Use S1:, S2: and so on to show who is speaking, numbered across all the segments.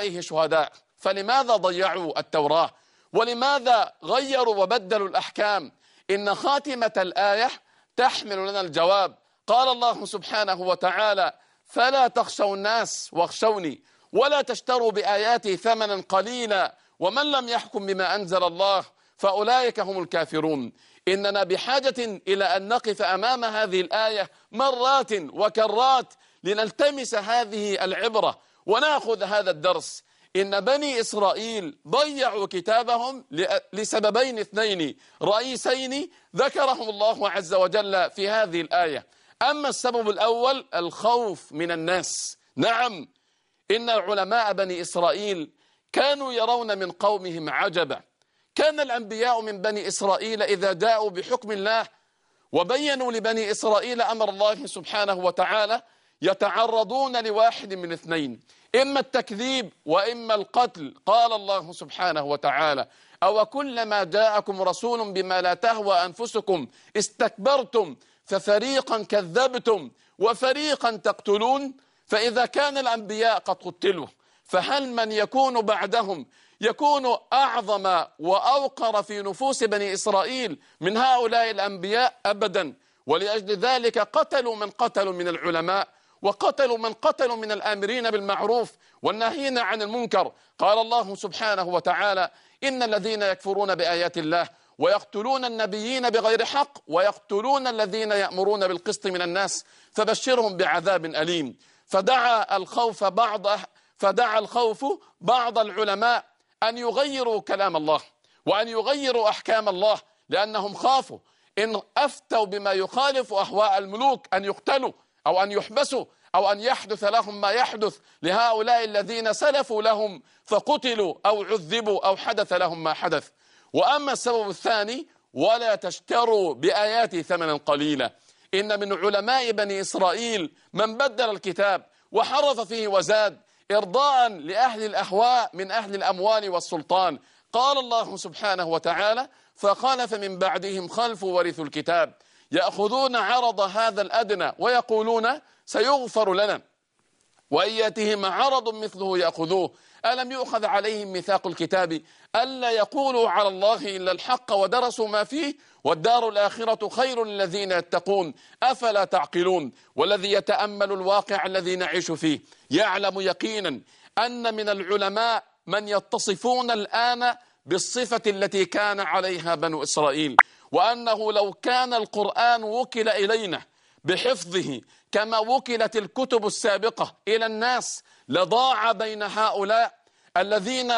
S1: عليه شهداء فلماذا ضيعوا التوراة ولماذا غيروا وبدلوا الأحكام إن خاتمة الآية تحمل لنا الجواب قال الله سبحانه وتعالى فلا تخشوا الناس واخشوني ولا تشتروا بآياتي ثمنا قليلا ومن لم يحكم بما أنزل الله فأولئك هم الكافرون إننا بحاجة إلى أن نقف أمام هذه الآية مرات وكرات لنلتمس هذه العبرة وناخذ هذا الدرس إن بني إسرائيل ضيعوا كتابهم لسببين اثنين رئيسين ذكرهم الله عز وجل في هذه الآية أما السبب الأول الخوف من الناس نعم إن علماء بني إسرائيل كانوا يرون من قومهم عجبا كان الأنبياء من بني إسرائيل إذا جاءوا بحكم الله وبينوا لبني إسرائيل أمر الله سبحانه وتعالى يتعرضون لواحد من اثنين إما التكذيب وإما القتل قال الله سبحانه وتعالى أو كلما جاءكم رسول بما لا تهوى أنفسكم استكبرتم ففريقا كذبتم وفريقا تقتلون فإذا كان الأنبياء قد قتلوا فهل من يكون بعدهم يكون أعظم وأوقر في نفوس بني إسرائيل من هؤلاء الأنبياء أبدا ولأجل ذلك قتلوا من قتلوا من العلماء وقتلوا من قتلوا من الآمرين بالمعروف والناهين عن المنكر قال الله سبحانه وتعالى إن الذين يكفرون بآيات الله ويقتلون النبيين بغير حق ويقتلون الذين يأمرون بالقسط من الناس فبشرهم بعذاب أليم فدعا الخوف بعض فدعا الخوف بعض العلماء أن يغيروا كلام الله وأن يغيروا أحكام الله لأنهم خافوا إن أفتوا بما يخالف أهواء الملوك أن يقتلوا أو أن يحبسوا أو أن يحدث لهم ما يحدث لهؤلاء الذين سلفوا لهم فقتلوا أو عذبوا أو حدث لهم ما حدث وأما السبب الثاني ولا تشتروا بآياتي ثمنا قليلا إن من علماء بني إسرائيل من بدل الكتاب وحرف فيه وزاد إرضاء لأهل الأهواء من أهل الأموال والسلطان قال الله سبحانه وتعالى فخلف من بعدهم خلف ورثوا الكتاب يأخذون عرض هذا الأدنى ويقولون سيغفر لنا وإن عرض مثله يأخذوه ألم يؤخذ عليهم ميثاق الكتاب ألا يقولوا على الله إلا الحق ودرسوا ما فيه والدار الآخرة خير للذين يتقون أفلا تعقلون والذي يتأمل الواقع الذي نعيش فيه يعلم يقينا أن من العلماء من يتصفون الآن بالصفة التي كان عليها بنو إسرائيل وأنه لو كان القرآن وكل إلينا بحفظه كما وكلت الكتب السابقة إلى الناس لضاع بين هؤلاء الذين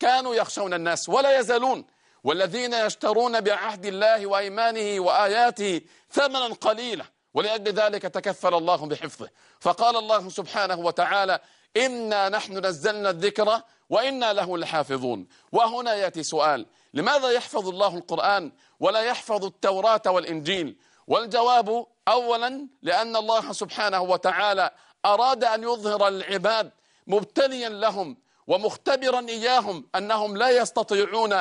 S1: كانوا يخشون الناس ولا يزالون والذين يشترون بعهد الله وأيمانه وآياته ثمنا قليلا ولأجل ذلك تكفل الله بحفظه فقال الله سبحانه وتعالى إنا نحن نزلنا الذكر وإنا له لحافظون وهنا يأتي سؤال لماذا يحفظ الله القرآن ولا يحفظ التوراة والإنجيل والجواب أولا لأن الله سبحانه وتعالى أراد أن يظهر العباد مبتليا لهم ومختبرا إياهم أنهم لا يستطيعون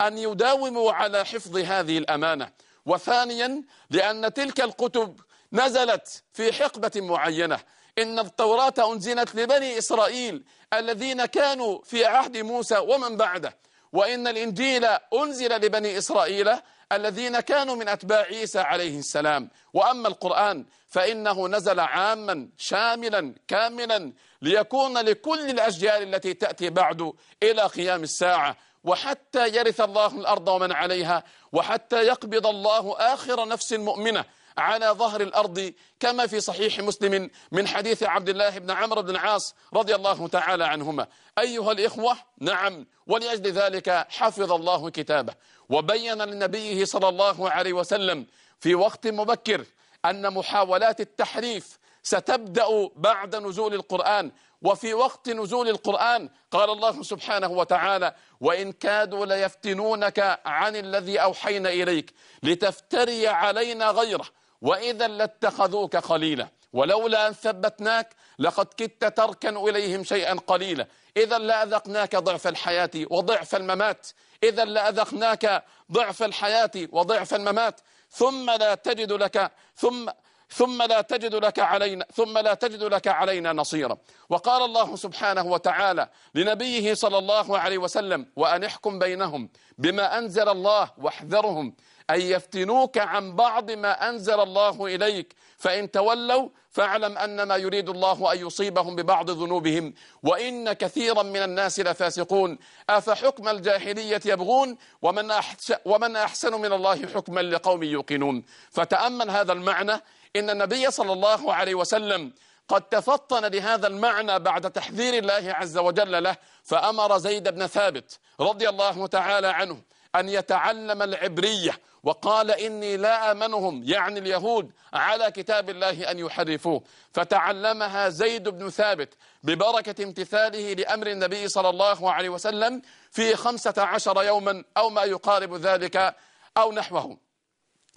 S1: أن يداوموا على حفظ هذه الأمانة وثانيا لأن تلك الكتب نزلت في حقبة معينة إن التوراة أنزلت لبني إسرائيل الذين كانوا في عهد موسى ومن بعده وإن الإنجيل أنزل لبني إسرائيل الذين كانوا من أتباع عيسى عليه السلام وأما القرآن فإنه نزل عاما شاملا كاملا ليكون لكل الأجيال التي تأتي بعد إلى قيام الساعة وحتى يرث الله الأرض ومن عليها وحتى يقبض الله آخر نفس مؤمنة على ظهر الأرض كما في صحيح مسلم من حديث عبد الله بن عمرو بن العاص رضي الله تعالى عنهما أيها الإخوة نعم ولأجل ذلك حفظ الله كتابه وبين لنبيه صلى الله عليه وسلم في وقت مبكر أن محاولات التحريف ستبدأ بعد نزول القرآن وفي وقت نزول القرآن قال الله سبحانه وتعالى وإن كادوا ليفتنونك عن الذي أوحينا إليك لتفتري علينا غيره وإذا لاتخذوك خليلا ولولا أن ثبتناك لقد كدت تركن إليهم شيئا قليلا إذا لأذقناك ضعف الحياة وضعف الممات إذا لأذقناك ضعف الحياة وضعف الممات ثم لا تجد لك ثم ثم لا تجد لك علينا ثم لا تجد لك علينا نصيرا وقال الله سبحانه وتعالى لنبيه صلى الله عليه وسلم وأن احكم بينهم بما أنزل الله واحذرهم أن يفتنوك عن بعض ما أنزل الله إليك فإن تولوا فاعلم أن ما يريد الله أن يصيبهم ببعض ذنوبهم وإن كثيرا من الناس لفاسقون أفحكم الجاهلية يبغون ومن, أحس ومن أحسن من الله حكما لقوم يوقنون فتأمل هذا المعنى إن النبي صلى الله عليه وسلم قد تفطن لهذا المعنى بعد تحذير الله عز وجل له فأمر زيد بن ثابت رضي الله تعالى عنه أن يتعلم العبرية وقال إني لا أمنهم يعني اليهود على كتاب الله أن يحرفوه فتعلمها زيد بن ثابت ببركة امتثاله لأمر النبي صلى الله عليه وسلم في خمسة عشر يوما أو ما يقارب ذلك أو نحوه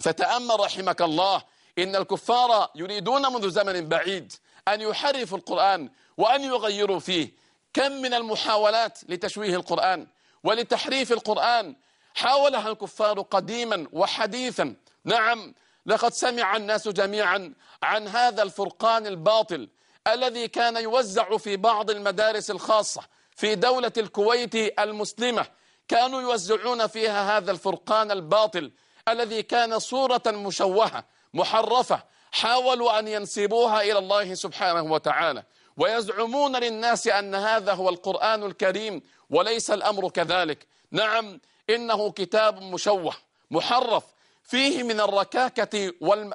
S1: فتأمل رحمك الله إن الكفار يريدون منذ زمن بعيد أن يحرفوا القرآن وأن يغيروا فيه كم من المحاولات لتشويه القرآن ولتحريف القرآن حاولها الكفار قديما وحديثا نعم لقد سمع الناس جميعا عن هذا الفرقان الباطل الذي كان يوزع في بعض المدارس الخاصة في دولة الكويت المسلمة كانوا يوزعون فيها هذا الفرقان الباطل الذي كان صورة مشوهة محرفة حاولوا أن ينسبوها إلى الله سبحانه وتعالى ويزعمون للناس أن هذا هو القرآن الكريم وليس الأمر كذلك نعم إنه كتاب مشوه محرف فيه من الركاكة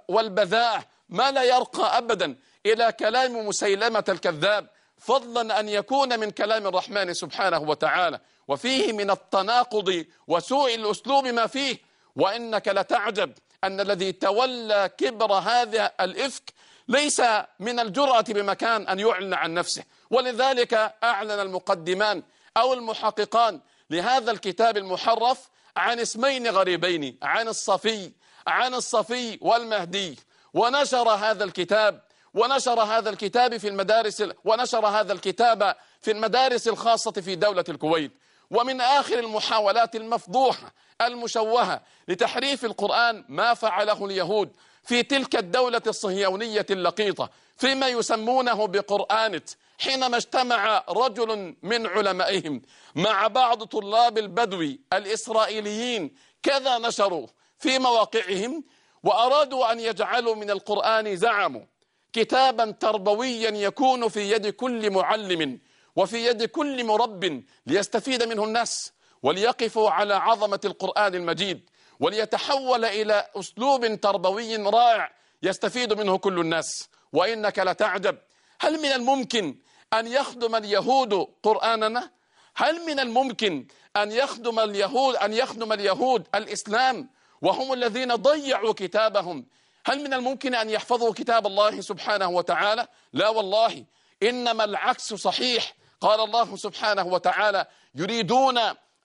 S1: والبذاء ما لا يرقى أبدا إلى كلام مسيلمة الكذاب فضلا أن يكون من كلام الرحمن سبحانه وتعالى وفيه من التناقض وسوء الأسلوب ما فيه وإنك لتعجب أن الذي تولى كبر هذا الإفك ليس من الجرأة بمكان أن يعلن عن نفسه ولذلك أعلن المقدمان أو المحققان لهذا الكتاب المحرف عن اسمين غريبين عن الصفي عن الصفي والمهدي ونشر هذا الكتاب ونشر هذا الكتاب في المدارس ونشر هذا الكتاب في المدارس الخاصة في دولة الكويت ومن آخر المحاولات المفضوحة المشوهة لتحريف القرآن ما فعله اليهود في تلك الدولة الصهيونية اللقيطة فيما يسمونه بقرآنت حينما اجتمع رجل من علمائهم مع بعض طلاب البدو الإسرائيليين كذا نشروا في مواقعهم وأرادوا أن يجعلوا من القرآن زعموا كتابا تربويا يكون في يد كل معلم وفي يد كل مرب ليستفيد منه الناس وليقفوا على عظمة القرآن المجيد وليتحول إلى أسلوب تربوي رائع يستفيد منه كل الناس وإنك لتعجب هل من الممكن أن يخدم اليهود قرآننا هل من الممكن أن يخدم اليهود أن يخدم اليهود الإسلام وهم الذين ضيعوا كتابهم هل من الممكن أن يحفظوا كتاب الله سبحانه وتعالى لا والله إنما العكس صحيح قال الله سبحانه وتعالى يريدون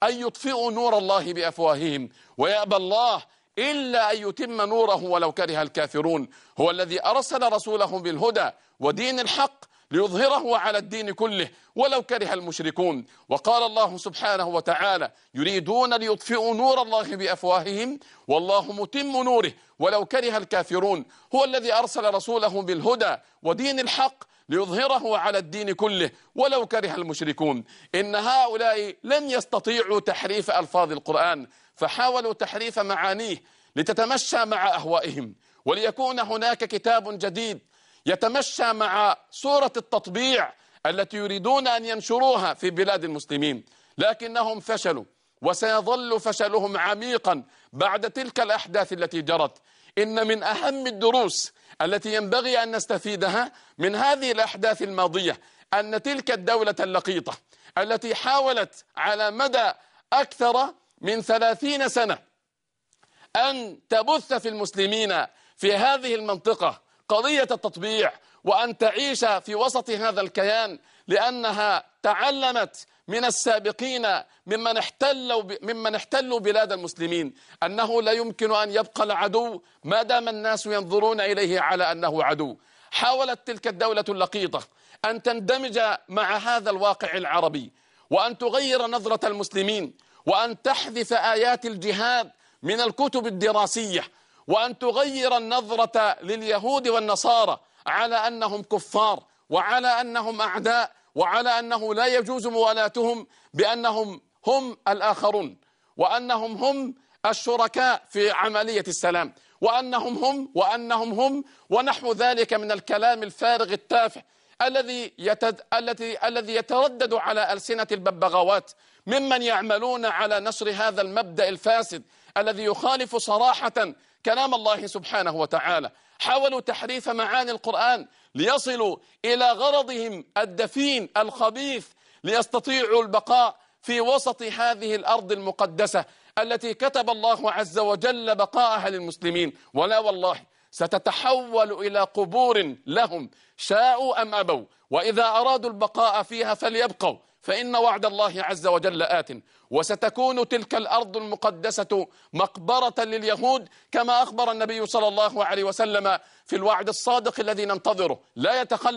S1: أن يطفئوا نور الله بأفواههم ويأبى الله إلا أن يتم نوره ولو كره الكافرون هو الذي أرسل رسوله بالهدى ودين الحق ليظهره على الدين كله ولو كره المشركون وقال الله سبحانه وتعالى يريدون ليطفئوا نور الله بأفواههم والله متم نوره ولو كره الكافرون هو الذي أرسل رسوله بالهدى ودين الحق ليظهره على الدين كله ولو كره المشركون إن هؤلاء لن يستطيعوا تحريف ألفاظ القرآن فحاولوا تحريف معانيه لتتمشى مع أهوائهم وليكون هناك كتاب جديد يتمشى مع صورة التطبيع التي يريدون أن ينشروها في بلاد المسلمين لكنهم فشلوا وسيظل فشلهم عميقا بعد تلك الأحداث التي جرت إن من أهم الدروس التي ينبغي أن نستفيدها من هذه الأحداث الماضية أن تلك الدولة اللقيطة التي حاولت على مدى أكثر من ثلاثين سنة أن تبث في المسلمين في هذه المنطقة قضية التطبيع وأن تعيش في وسط هذا الكيان لأنها تعلمت من السابقين ممن احتلوا ممن احتلوا بلاد المسلمين أنه لا يمكن أن يبقى العدو ما دام الناس ينظرون إليه على أنه عدو حاولت تلك الدولة اللقيطة أن تندمج مع هذا الواقع العربي وأن تغير نظرة المسلمين وأن تحذف آيات الجهاد من الكتب الدراسية وأن تغير النظرة لليهود والنصارى على أنهم كفار وعلى أنهم أعداء وعلى أنه لا يجوز موالاتهم بأنهم هم الآخرون وأنهم هم الشركاء في عملية السلام وأنهم هم وأنهم هم ونحو ذلك من الكلام الفارغ التافه الذي يتد... التي... الذي يتردد على ألسنة الببغاوات ممن يعملون على نشر هذا المبدأ الفاسد الذي يخالف صراحة كلام الله سبحانه وتعالى حاولوا تحريف معاني القرآن ليصلوا إلى غرضهم الدفين الخبيث ليستطيعوا البقاء في وسط هذه الأرض المقدسة التي كتب الله عز وجل بقاءها للمسلمين ولا والله ستتحول إلى قبور لهم شاءوا أم أبوا وإذا أرادوا البقاء فيها فليبقوا فإن وعد الله عز وجل آت وستكون تلك الأرض المقدسة مقبرة لليهود كما أخبر النبي صلى الله عليه وسلم في الوعد الصادق الذي ننتظره لا يتخلى